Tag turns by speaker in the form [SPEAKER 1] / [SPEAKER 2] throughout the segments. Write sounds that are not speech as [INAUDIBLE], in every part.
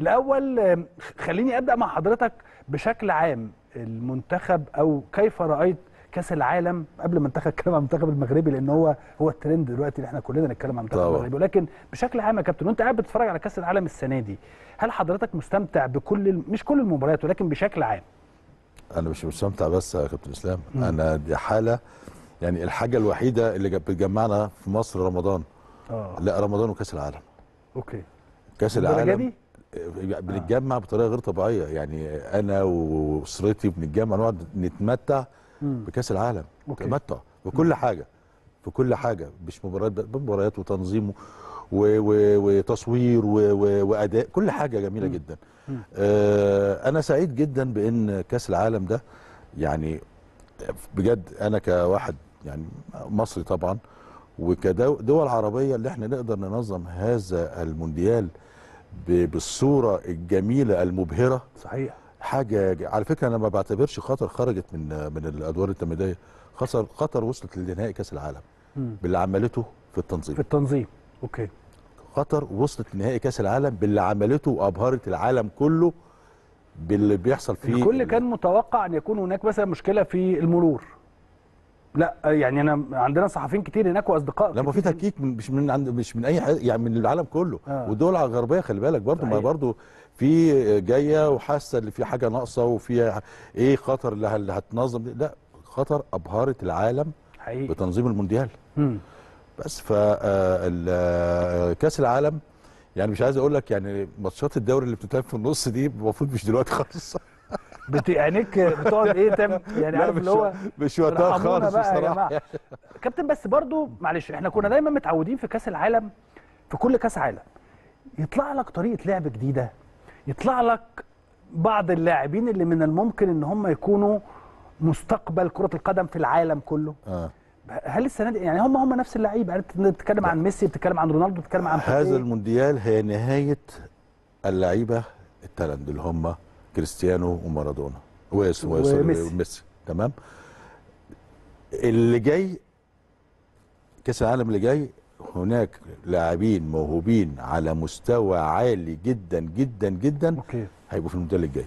[SPEAKER 1] الاول خليني ابدا مع حضرتك بشكل عام المنتخب او كيف رايت كاس العالم قبل ما نتخذ كلام عن المنتخب المغربي لان هو هو الترند دلوقتي اللي احنا كلنا نتكلم عن المنتخب المغربي ولكن بشكل عام يا كابتن وانت قاعد بتتفرج على كاس العالم السنه دي هل حضرتك مستمتع بكل مش كل المباريات ولكن بشكل عام
[SPEAKER 2] انا مش مستمتع بس يا كابتن اسلام م. انا دي حاله يعني الحاجه الوحيده اللي بتجمعنا في مصر رمضان اه لا رمضان وكاس العالم اوكي كاس العالم يعني آه. بنتجمع بطريقه غير طبيعيه يعني انا واسرتي بنتجمع نقعد نتمتع بكاس العالم تمتع بكل حاجه في كل حاجه مش مباريات بمباريات وتنظيم وتصوير واداء كل حاجه جميله جدا آه انا سعيد جدا بان كاس العالم ده يعني بجد انا كواحد يعني مصري طبعا وكدول عربيه اللي احنا نقدر ننظم هذا المونديال بالصوره الجميله المبهره صحيح حاجه على فكره انا ما بعتبرش خطر خرجت من من الادوار التمهيديه قطر خطر وصلت لنهائي كاس العالم م. باللي عملته في التنظيم في التنظيم اوكي قطر وصلت لنهائي كاس العالم باللي عملته وابهرت العالم كله باللي بيحصل فيه الكل كان متوقع ان يكون هناك مثلا
[SPEAKER 1] مشكله في المرور لا يعني انا عندنا صحفيين كتير هناك واصدقاء لا ما
[SPEAKER 2] في تكيك مش من عند مش من اي حد يعني من العالم كله آه. والدول الغربيه خلي بالك برضه ما برضه في جايه وحاسه ان في حاجه ناقصه وفي ايه خطر اللي هتنظم لا خطر ابهرت العالم حقيقي. بتنظيم المونديال بس ف آه، آه، كاس العالم يعني مش عايز اقول لك يعني ماتشات الدوري اللي بتتلعب في النص دي المفروض مش دلوقتي خالص بت...
[SPEAKER 1] عينيك بتقعد ايه تعمل يعني عارف اللي هو مش وقتها خالص بصراحه كابتن بس برضو معلش احنا كنا دايما متعودين في كاس العالم في كل كاس عالم يطلع لك طريقه لعب جديده يطلع لك بعض اللاعبين اللي من الممكن ان هم يكونوا مستقبل كره القدم في العالم كله آه. هل السنه دي يعني هم هم نفس اللعيبه يعني بتتكلم عن ميسي بتتكلم عن رونالدو بتتكلم عن هذا
[SPEAKER 2] المونديال هي نهايه اللعيبه التالنت اللي هم كريستيانو ومارادونا وميسي تمام اللي جاي كاس العالم اللي جاي هناك لاعبين موهوبين على مستوى عالي جدا جدا جدا أوكي. هيبقوا في المونديال الجاي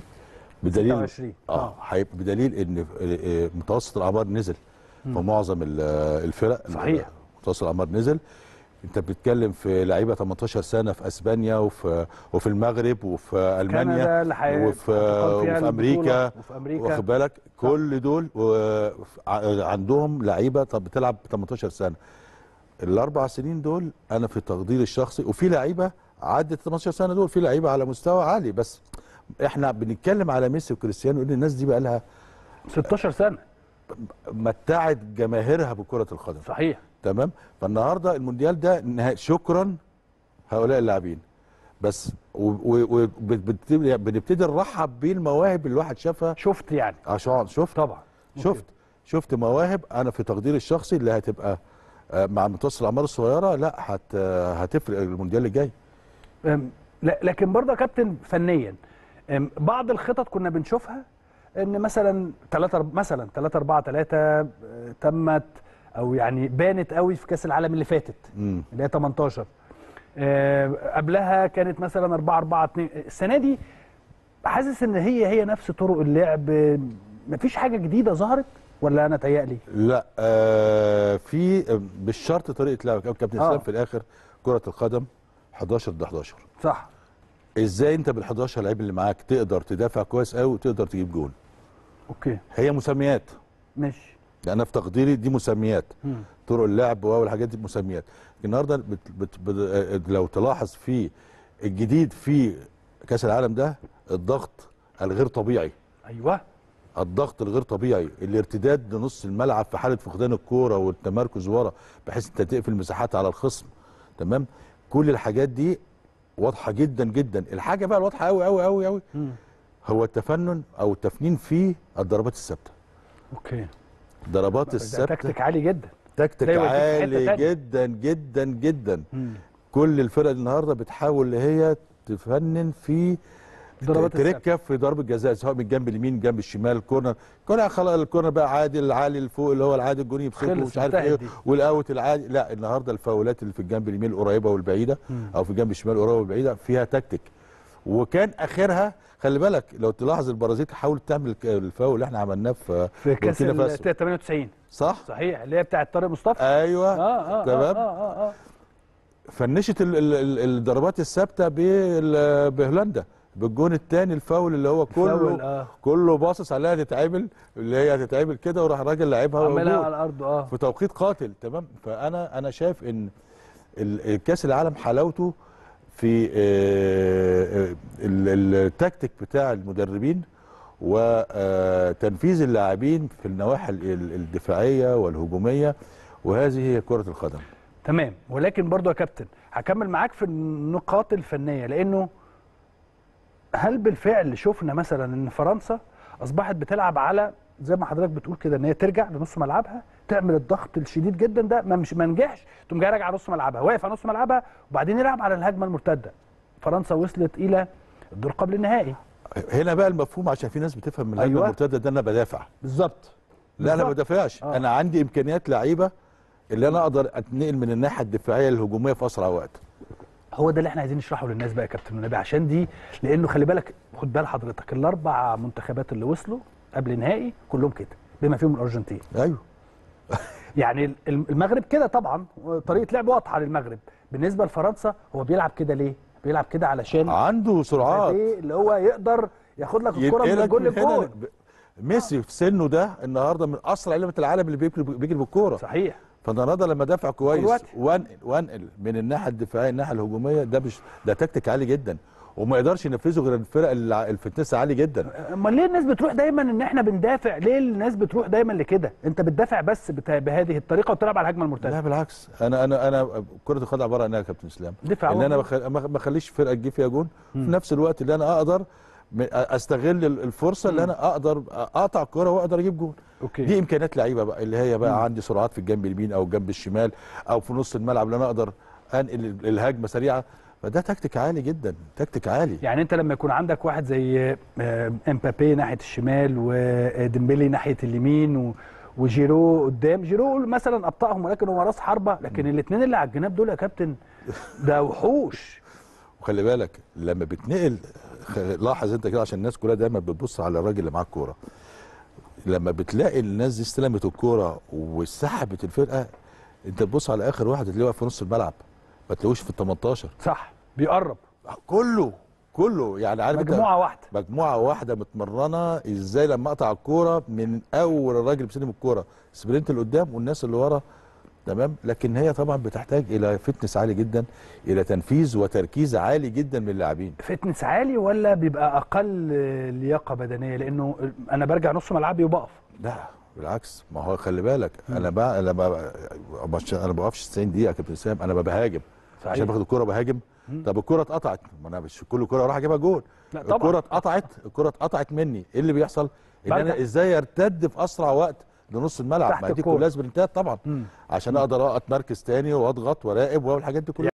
[SPEAKER 2] بدليل 26 اه, آه. هيبقى بدليل ان آه، آه، متوسط الاعمار نزل معظم الفرق صحيح متوسط الاعمار نزل انت بتتكلم في لعيبه 18 سنه في اسبانيا وفي وفي المغرب وفي المانيا وفي وفي امريكا وفي امريكا واخد بالك كل دول عندهم لعيبه طب بتلعب 18 سنه الاربع سنين دول انا في تقديري الشخصي وفي لعيبه عدت 18 سنه دول في لعيبه على مستوى عالي بس احنا بنتكلم على ميسي وكريستيانو ان الناس دي بقى لها 16 سنه متعت جماهيرها بكره القدم صحيح تمام فالنهارده المونديال ده شكرا هؤلاء اللاعبين بس وبنبتدي نرحب بيه المواهب اللي الواحد شافها شفت يعني اه شفت طبعا شفت شفت مواهب انا في تقديري الشخصي اللي هتبقى آه، مع متوسط الاعمار الصغيره لا هت هتفرق المونديال اللي جاي لكن برضه يا
[SPEAKER 1] كابتن فنيا بعض الخطط كنا بنشوفها ان مثلا 3 مثلا 3 4 3 تمت او يعني بانت قوي في كاس العالم اللي فاتت مم. اللي هي 18 آه قبلها كانت مثلا 4 4 2 السنه دي حاسس ان هي هي نفس طرق اللعب مفيش حاجه جديده ظهرت ولا انا تهيألي
[SPEAKER 2] لا آه في بالشرط طريقه لعبك او كابتن اسلام آه. في الاخر كره القدم 11 ضد 11 صح ازاي انت بال 11 لعيب اللي معاك تقدر تدافع كويس قوي وتقدر تجيب جول اوكي هي مسميات ماشي لأن يعني في تقديري دي مسميات طرق اللعب والحاجات دي مسميات النهارده بت بت بت آه، لو تلاحظ في الجديد في كاس العالم ده الضغط الغير طبيعي ايوه الضغط الغير طبيعي الارتداد لنص الملعب في حاله فقدان الكوره والتمركز ورا بحيث انت تقفل مساحات على الخصم تمام كل الحاجات دي واضحه جدا جدا الحاجه بقى الواضحه قوي قوي قوي قوي هو التفنن او التفنين في الضربات الثابته اوكي ضربات السبت تكتيك عالي جدا تكتيك عالي جدا جدا جدا مم. كل الفرق النهارده بتحاول ان هي تفنن في ضربات تركه في ضربه الجزاء سواء من الجنب اليمين جنب الشمال كورنر كورنر خلق الكورنر بقى عادي العالي لفوق اللي هو العادي الجوني بصوته ومش عارف ايه والاوت العادي لا النهارده الفاولات اللي في الجنب اليمين القريبه والبعيده مم. او في الجنب الشمال القريبه والبعيده فيها تكتيك وكان اخرها خلي بالك لو تلاحظ البرازيل حاولت تعمل الفاول اللي احنا عملناه في في كاس
[SPEAKER 1] 98 صح صحيح اللي هي بتاعه طارق مصطفى
[SPEAKER 2] ايوه آه، آه،, آه آه تمام آه آه آه. فنشت الضربات الثابته بهولندا بالجون الثاني الفاول اللي هو كله آه. كله باصص عليها تتعمل اللي هي هتتعمل كده وراح الراجل لعبها عملها على الارض اه في توقيت قاتل تمام فانا انا شايف ان الكاس العالم حلاوته في آه، آه، التكتيك بتاع المدربين وتنفيذ آه، اللاعبين في النواحي الدفاعيه والهجوميه وهذه هي كره القدم
[SPEAKER 1] تمام ولكن برضو يا كابتن هكمل معاك في النقاط الفنيه لانه هل بالفعل شفنا مثلا ان فرنسا اصبحت بتلعب على زي ما حضرتك بتقول كده ان هي ترجع لنص ملعبها تعمل الضغط الشديد جدا ده ما مش ما نجحش تقوم جاي راجعه نص ملعبها واقف على نص ملعبها وبعدين يلعب على الهجمه المرتده فرنسا وصلت الى
[SPEAKER 2] الدور قبل النهائي هنا بقى المفهوم عشان في ناس بتفهم من الهجمه أيوة. المرتده ده انا بدافع بالظبط لا انا ما بدافعش آه. انا عندي امكانيات لعيبه اللي انا اقدر اتنقل من الناحيه الدفاعيه للهجوميه في اسرع وقت
[SPEAKER 1] هو ده اللي احنا عايزين نشرحه للناس بقى يا كابتن النبي عشان دي لانه خلي بالك خد بال حضرتك الاربع منتخبات اللي وصلوا قبل نهائي كلهم كده بما فيهم الارجنتين ايوه [LAUGHS] يعني المغرب كده طبعا طريقه لعب واضحه للمغرب بالنسبه لفرنسا هو بيلعب كده ليه بيلعب كده علشان عنده سرعات اللي هو يقدر ياخد لك الكره من الجول للجول
[SPEAKER 2] ميسي في سنه ده النهارده من اسرع لعيبه العالم اللي بيجري بالكوره صحيح فالنهارده لما دافع كويس وانقل وانقل من الناحيه الدفاعيه الناحيه الهجوميه ده مش ده تكتيك عالي جدا وما يقدرش ينفذه غير الفرق اللي الفتنس عالي جدا
[SPEAKER 1] امال ليه الناس بتروح دايما ان احنا بندافع ليه الناس بتروح دايما لكده انت بتدافع بس بهذه الطريقه وتلعب على الهجمه المرتده لا بالعكس
[SPEAKER 2] انا انا انا كره القدم عباره عن ايه يا كابتن اسلام ان انا ما اخليش فرقه تجيب فيها جون في نفس الوقت اللي انا اقدر استغل الفرصه اللي انا اقدر اقطع الكره واقدر اجيب جون أوكي. دي امكانيات لعيبه بقى اللي هي بقى مم. عندي سرعات في الجنب اليمين او الجنب الشمال او في نص الملعب اللي انا اقدر انقل الهجمه سريعه فده تكتيك عالي جدا تكتيك عالي يعني انت
[SPEAKER 1] لما يكون عندك واحد زي امبابي آه، ناحيه الشمال وديمبلي آه، ناحيه اليمين و... وجيرو قدام جيرو مثلا ابطاهم ولكن هو راس حربه لكن الاثنين اللي
[SPEAKER 2] على الجناب دول يا كابتن ده وحوش [LAUGHS] وخلي بالك لما بتنقل لاحظ انت كده عشان الناس كلها دايما بتبص على الراجل اللي معاه الكوره لما بتلاقي الناس دي استلمت الكوره وسحبت الفرقه انت تبص على اخر واحد اللي واقف في نص الملعب ما تلاقوش في ال 18 صح بيقرب كله كله يعني عارف مجموعه واحده مجموعه واحده متمرنه ازاي لما اقطع الكوره من اول الراجل بيسلم الكوره سبرنت اللي قدام والناس اللي ورا تمام لكن هي طبعا بتحتاج الى فتنس عالي جدا الى تنفيذ وتركيز عالي جدا من اللاعبين فتنس عالي
[SPEAKER 1] ولا بيبقى اقل لياقه بدنيه لانه انا برجع نص ملعبي وبقف
[SPEAKER 2] لا بالعكس ما هو خلي بالك انا بقى انا ما بقفش 90 دقيقه يا كابتن سام انا بهاجم فعشان إيه؟ باخد الكوره بهاجم طب الكوره اتقطعت ما انا مش كل كوره اروح اجيبها جول الكره الكوره اتقطعت الكوره اتقطعت مني ايه اللي بيحصل ان انا ازاي ارتد في اسرع وقت لنص الملعب ما دي كلها سبرنتات طبعا مم. عشان اقدر اقط مركز تاني واضغط وراقب واعمل الحاجات دي كلها